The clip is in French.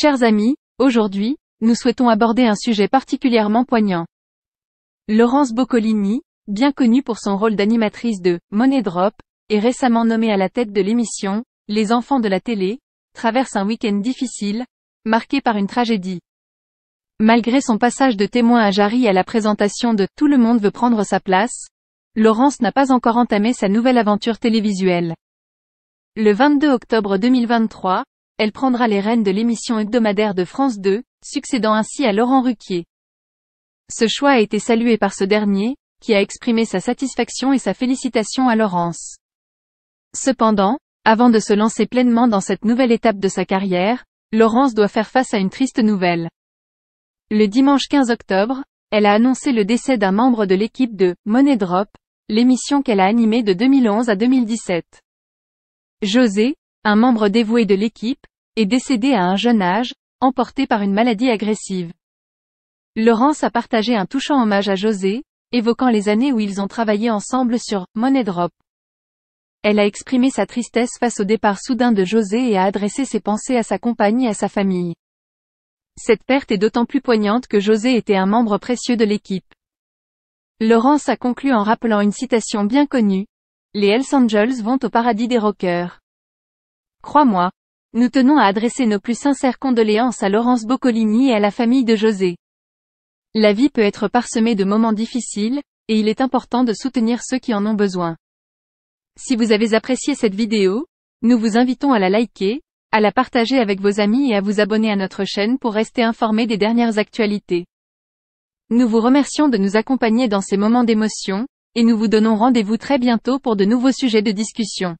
Chers amis, aujourd'hui, nous souhaitons aborder un sujet particulièrement poignant. Laurence Boccolini, bien connue pour son rôle d'animatrice de Money Drop, est récemment nommée à la tête de l'émission Les enfants de la télé, traverse un week-end difficile, marqué par une tragédie. Malgré son passage de témoin à Jarry à la présentation de Tout le monde veut prendre sa place, Laurence n'a pas encore entamé sa nouvelle aventure télévisuelle. Le 22 octobre 2023, elle prendra les rênes de l'émission hebdomadaire de France 2, succédant ainsi à Laurent Ruquier. Ce choix a été salué par ce dernier, qui a exprimé sa satisfaction et sa félicitation à Laurence. Cependant, avant de se lancer pleinement dans cette nouvelle étape de sa carrière, Laurence doit faire face à une triste nouvelle. Le dimanche 15 octobre, elle a annoncé le décès d'un membre de l'équipe de Money Drop, l'émission qu'elle a animée de 2011 à 2017. José, un membre dévoué de l'équipe, est décédé à un jeune âge, emporté par une maladie agressive. Laurence a partagé un touchant hommage à José, évoquant les années où ils ont travaillé ensemble sur Money Drop. Elle a exprimé sa tristesse face au départ soudain de José et a adressé ses pensées à sa compagne et à sa famille. Cette perte est d'autant plus poignante que José était un membre précieux de l'équipe. Laurence a conclu en rappelant une citation bien connue. Les Hells Angels vont au paradis des rockers. Crois-moi, nous tenons à adresser nos plus sincères condoléances à Laurence Boccolini et à la famille de José. La vie peut être parsemée de moments difficiles, et il est important de soutenir ceux qui en ont besoin. Si vous avez apprécié cette vidéo, nous vous invitons à la liker, à la partager avec vos amis et à vous abonner à notre chaîne pour rester informé des dernières actualités. Nous vous remercions de nous accompagner dans ces moments d'émotion, et nous vous donnons rendez-vous très bientôt pour de nouveaux sujets de discussion.